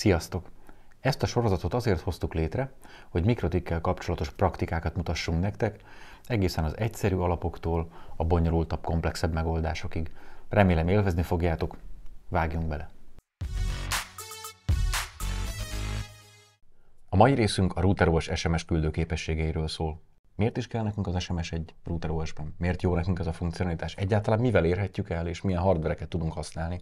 Sziasztok! Ezt a sorozatot azért hoztuk létre, hogy mikrotikkel kapcsolatos praktikákat mutassunk nektek, egészen az egyszerű alapoktól a bonyolultabb, komplexebb megoldásokig. Remélem élvezni fogjátok, vágjunk bele! A mai részünk a routeros SMS küldőképességeiről szól. Miért is kell nekünk az SMS egy routeros-ben? Miért jó nekünk ez a funkcionalitás? Egyáltalán mivel érhetjük el, és milyen hardvereket tudunk használni?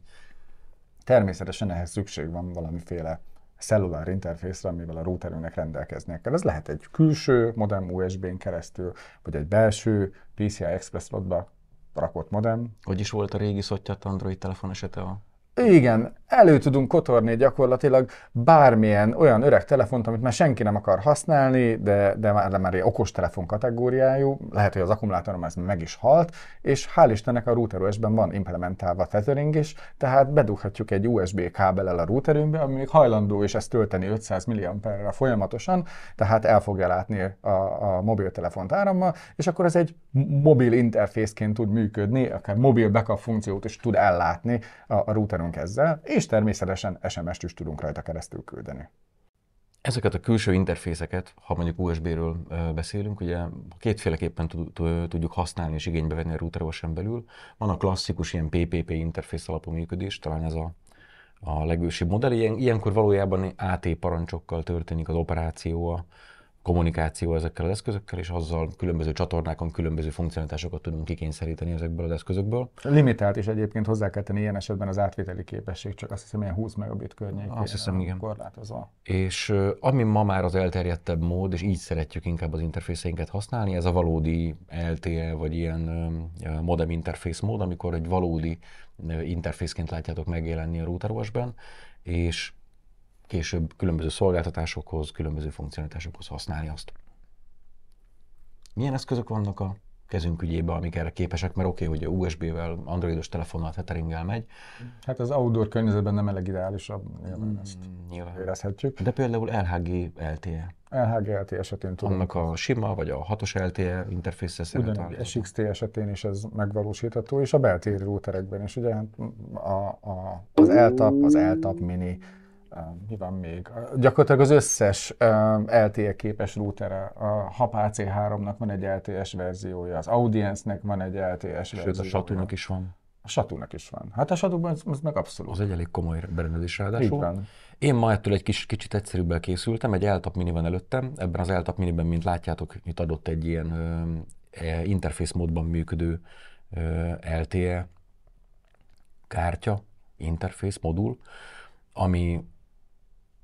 Természetesen ehhez szükség van valamiféle cellulár interfészre, amivel a routerünknek rendelkeznie kell. Ez lehet egy külső modem USB-n keresztül, vagy egy belső PCI Express slotba rakott modem. Hogy is volt a régi szottyat Android telefon esete a igen, elő tudunk kotorni gyakorlatilag bármilyen olyan öreg telefont, amit már senki nem akar használni, de, de már, de már egy okos telefon kategóriájú, lehet, hogy az akkumulátorom ez meg is halt, és hál' Istennek a router USB-ben van implementálva tethering is, tehát bedughatjuk egy USB kábellel a routerünkbe, ami még hajlandó és ezt tölteni 500 mAh-ra folyamatosan, tehát el fogja látni a, a mobiltelefont árammal, és akkor ez egy mobil interfészként tud működni, akár mobil backup funkciót is tud ellátni a, a routerünk foglalkozunk ezzel, és természetesen SMS-t is tudunk rajta keresztül küldeni. Ezeket a külső interfészeket, ha mondjuk USB-ről beszélünk, ugye kétféleképpen tudjuk használni és igénybe venni a routerosen belül. Van a klasszikus ilyen PPP interfész alapú működés, talán ez a, a legősibb modell. Ilyen, ilyenkor valójában AT parancsokkal történik az operáció a, kommunikáció ezekkel az eszközökkel, és azzal különböző csatornákon különböző funkcionalitásokat tudunk kikényszeríteni ezekből az eszközökből. Limitált is egyébként hozzá kell tenni ilyen esetben az átvételi képesség, csak azt hiszem ilyen 20 megabit környékén. Azt hiszem, igen. Korlátozva. És ami ma már az elterjedtebb mód, és így szeretjük inkább az interfészeinket használni, ez a valódi LTE vagy ilyen modem interfész mód, amikor egy valódi interfészként látjátok megjelenni a router és később különböző szolgáltatásokhoz, különböző funkcionalitásokhoz használni azt. Milyen eszközök vannak a kezünk ügyében, amik erre képesek, mert oké, okay, hogy a USB-vel, androidos telefonnal, tetheringgel megy. Hát az outdoor környezetben nem a legideálisabb, nyilván hmm, ezt nyilván. érezhetjük. De például LHG LTE. LHG LTE esetén tudom. Annak a sima vagy a hatos LTE interfészre szerint SXT esetén is ez megvalósítható, és a beltéri routerekben is. Ugye hát a, a, az LTAP, az LTAP mini, mi van még? Gyakorlatilag az összes LTE képes routere, a HAP AC3-nak van egy LTS e verziója, az Audience-nek van egy LTS e verziója. Sőt, a Satúnak is van. A satúnak is van. Hát a satúban az, az meg abszolút. Az egy elég komoly berendezés ráadásul. Én ma ettől egy kis, kicsit egyszerűbbel készültem, egy eltap mini van előttem. Ebben az eltap miniben, mint látjátok, itt adott egy ilyen e, interfész módban működő ö, LTE kártya, interfész modul, ami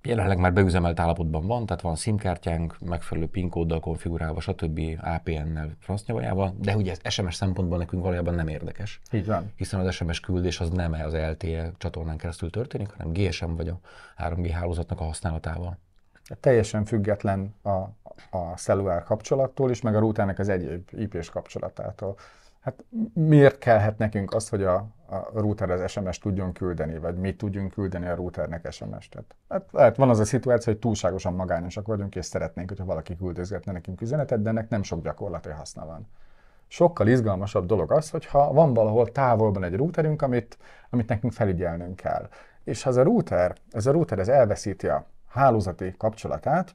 Jelenleg már beüzemelt állapotban van, tehát van SIM-kártyánk, megfelelő PIN kóddal konfigurálva, stb. APN-nel, francnyavajával, de ugye ez SMS szempontból nekünk valójában nem érdekes. Így van. Hiszen az SMS küldés az nem az LTE csatornán keresztül történik, hanem GSM vagy a 3G hálózatnak a használatával. Teljesen független a, a cellular kapcsolattól is, meg a rútának az egyéb IP-s kapcsolatától hát miért kellhet nekünk az, hogy a, a router az SMS tudjon küldeni, vagy mi tudjunk küldeni a routernek SMS-t. Hát, lehet, van az a szituáció, hogy túlságosan magányosak vagyunk, és szeretnénk, hogyha valaki küldözgetne nekünk üzenetet, de ennek nem sok gyakorlati haszna van. Sokkal izgalmasabb dolog az, hogyha van valahol távolban egy routerünk, amit, amit nekünk felügyelnünk kell. És ha ez a router, ez a router ez elveszíti a hálózati kapcsolatát,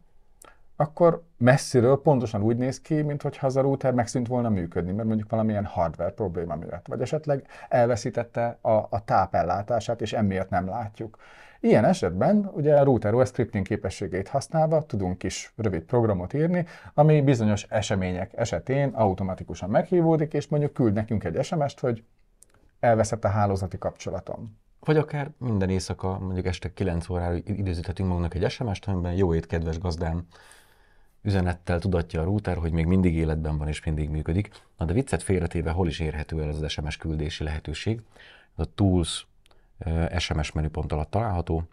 akkor messziről pontosan úgy néz ki, mintha az a router megszűnt volna működni, mert mondjuk valamilyen hardware probléma miatt, vagy esetleg elveszítette a, a tápellátását, és emiatt nem látjuk. Ilyen esetben ugye a router OS scripting képességét használva tudunk is rövid programot írni, ami bizonyos események esetén automatikusan meghívódik, és mondjuk küld nekünk egy SMS-t, hogy elveszett a hálózati kapcsolatom. Vagy akár minden éjszaka, mondjuk este 9 órára időzíthetünk magunknak egy SMS-t, amiben jó ét, kedves gazdám, üzenettel tudatja a router, hogy még mindig életben van és mindig működik. Na de viccet félretéve hol is érhető el ez az SMS küldési lehetőség? Ez a Tools SMS eh, menüpont alatt található,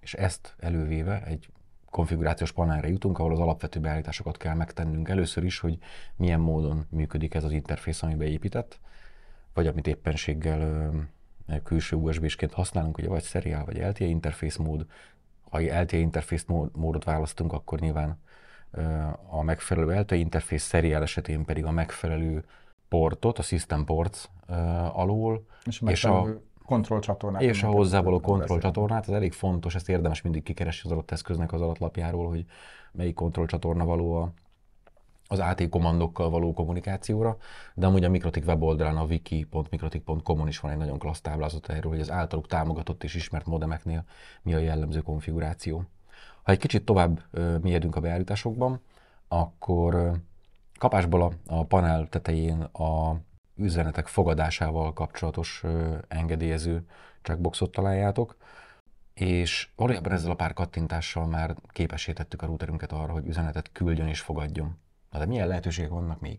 és ezt elővéve egy konfigurációs panelre jutunk, ahol az alapvető beállításokat kell megtennünk először is, hogy milyen módon működik ez az interfész, ami beépített, vagy amit éppenséggel eh, külső USB-sként használunk, ugye vagy seriál, vagy LTE interfész mód. Ha LTE interfész módot választunk, akkor nyilván a megfelelő ELTE interfész szeriál esetén pedig a megfelelő portot, a system ports eh, alól. És, és a kontroll csatornát. És a hozzávaló kontroll csatornát, ez elég fontos, ezt érdemes mindig kikeresni az adott eszköznek az alatlapjáról, hogy melyik kontroll csatorna való a, az AT kommandokkal való kommunikációra, de amúgy a Mikrotik weboldalán a wiki.mikrotik.com-on is van egy nagyon klassz táblázat erről, hogy az általuk támogatott és ismert modemeknél mi a jellemző konfiguráció. Ha egy kicsit tovább mélyedünk a beállításokban, akkor kapásból a, a panel tetején a üzenetek fogadásával kapcsolatos engedélyező checkboxot találjátok, és valójában ezzel a pár kattintással már képesítettük a routerünket arra, hogy üzenetet küldjön és fogadjon. Na de milyen lehetőségek vannak még?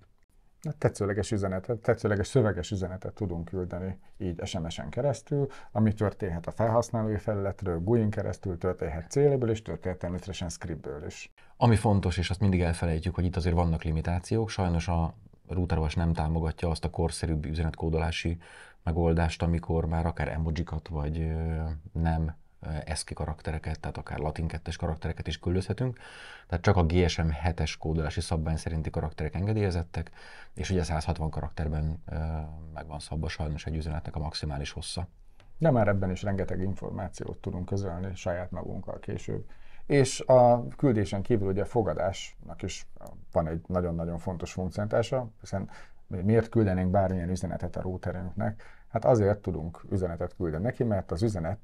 tetszőleges üzenetet, tetszőleges szöveges üzenetet tudunk küldeni így SMS-en keresztül, ami történhet a felhasználói felületről, GUI-n keresztül, történhet célból és történhet természetesen scriptből is. Ami fontos, és azt mindig elfelejtjük, hogy itt azért vannak limitációk, sajnos a routervas nem támogatja azt a korszerűbb üzenetkódolási megoldást, amikor már akár emojikat vagy nem Eh, eszki karaktereket, tehát akár latin 2 karaktereket is küldözhetünk. Tehát csak a GSM 7-es kódolási szabvány szerinti karakterek engedélyezettek, és ugye 160 karakterben eh, meg van szabva sajnos egy üzenetnek a maximális hossza. De már ebben is rengeteg információt tudunk közölni saját magunkkal később. És a küldésen kívül ugye a fogadásnak is van egy nagyon-nagyon fontos funkciótása, hiszen miért küldenénk bármilyen üzenetet a routerünknek? Hát azért tudunk üzenetet küldeni neki, mert az üzenet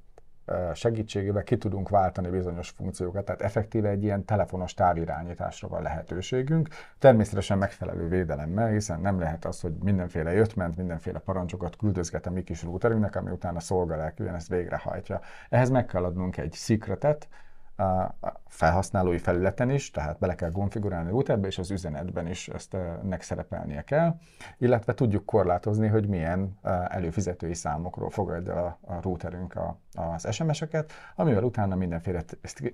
segítségével ki tudunk váltani bizonyos funkciókat, tehát effektíve egy ilyen telefonos távirányításra van lehetőségünk, természetesen megfelelő védelemmel, hiszen nem lehet az, hogy mindenféle jöttment, mindenféle parancsokat küldözget a mi kis routerünknek, ami utána szolga lelkűen ezt végrehajtja. Ehhez meg kell adnunk egy szikretet, felhasználói felületen is, tehát bele kell konfigurálni a routerbe, és az üzenetben is ezt nek szerepelnie kell, illetve tudjuk korlátozni, hogy milyen előfizetői számokról fogadja a, routerünk a, az SMS-eket, amivel utána mindenféle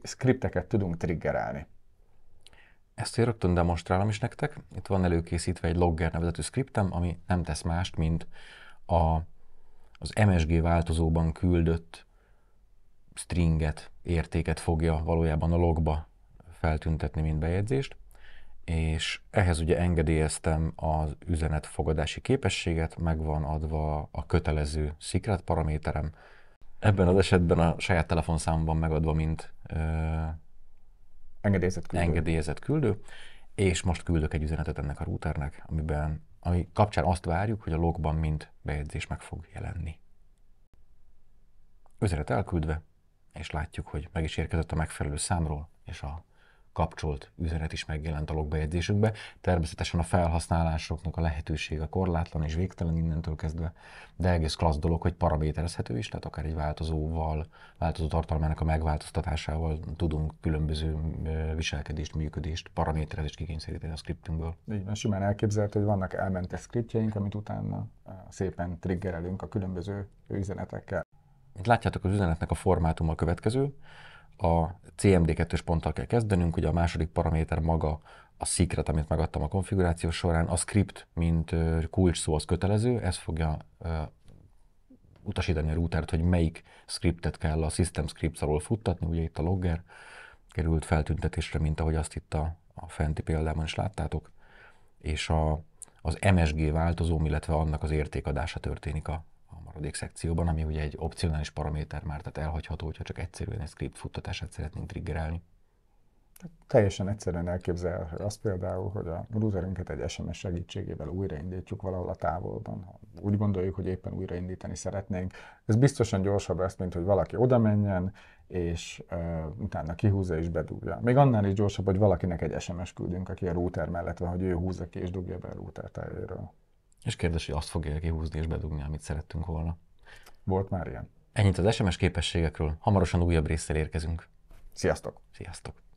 skripteket tudunk triggerelni. Ezt én rögtön demonstrálom is nektek. Itt van előkészítve egy logger nevezetű skriptem, ami nem tesz mást, mint a, az MSG változóban küldött stringet, értéket fogja valójában a logba feltüntetni, mint bejegyzést, és ehhez ugye engedélyeztem az üzenet fogadási képességet, meg van adva a kötelező secret paraméterem, ebben az esetben a saját telefonszámban megadva, mint ö, engedélyezett, küldő. engedélyezett küldő, és most küldök egy üzenetet ennek a routernek, amiben, ami kapcsán azt várjuk, hogy a logban mind bejegyzés meg fog jelenni. Üzenet elküldve, és látjuk, hogy meg is érkezett a megfelelő számról, és a kapcsolt üzenet is megjelent a logbejegyzésükbe. Természetesen a felhasználásoknak a lehetősége korlátlan és végtelen innentől kezdve, de egész klassz dolog, hogy paraméterezhető is, tehát akár egy változóval, változó tartalmának a megváltoztatásával tudunk különböző viselkedést, működést, paraméterezést kikényszeríteni a scriptünkből. Így van, simán elképzelhető, hogy vannak elmentes scriptjeink, amit utána szépen triggerelünk a különböző üzenetekkel. Itt látjátok az üzenetnek a formátuma a következő. A CMD2-es ponttal kell kezdenünk, ugye a második paraméter maga a secret, amit megadtam a konfiguráció során, a script, mint kulcs szó, az kötelező, ez fogja utasítani a routert, hogy melyik scriptet kell a system scripts alól futtatni, ugye itt a logger került feltüntetésre, mint ahogy azt itt a, a fenti példában is láttátok, és a, az MSG változó, illetve annak az értékadása történik a, maradék szekcióban, ami ugye egy opcionális paraméter már, tehát elhagyható, hogyha csak egyszerűen egy script futtatását szeretnénk triggerelni. Teljesen egyszerűen elképzelhető az például, hogy a routerünket egy SMS segítségével újraindítjuk valahol a távolban. Ha úgy gondoljuk, hogy éppen újraindítani szeretnénk. Ez biztosan gyorsabb ezt, mint hogy valaki oda menjen, és uh, utána kihúzza és bedugja. Még annál is gyorsabb, hogy valakinek egy SMS küldünk, aki a router mellett van, hogy ő húzza ki és dugja be a router tájáról. És kérdés, hogy azt fogja kihúzni és bedugni, amit szerettünk volna. Volt már ilyen? Ennyit az SMS képességekről. Hamarosan újabb részsel érkezünk. Sziasztok! Sziasztok!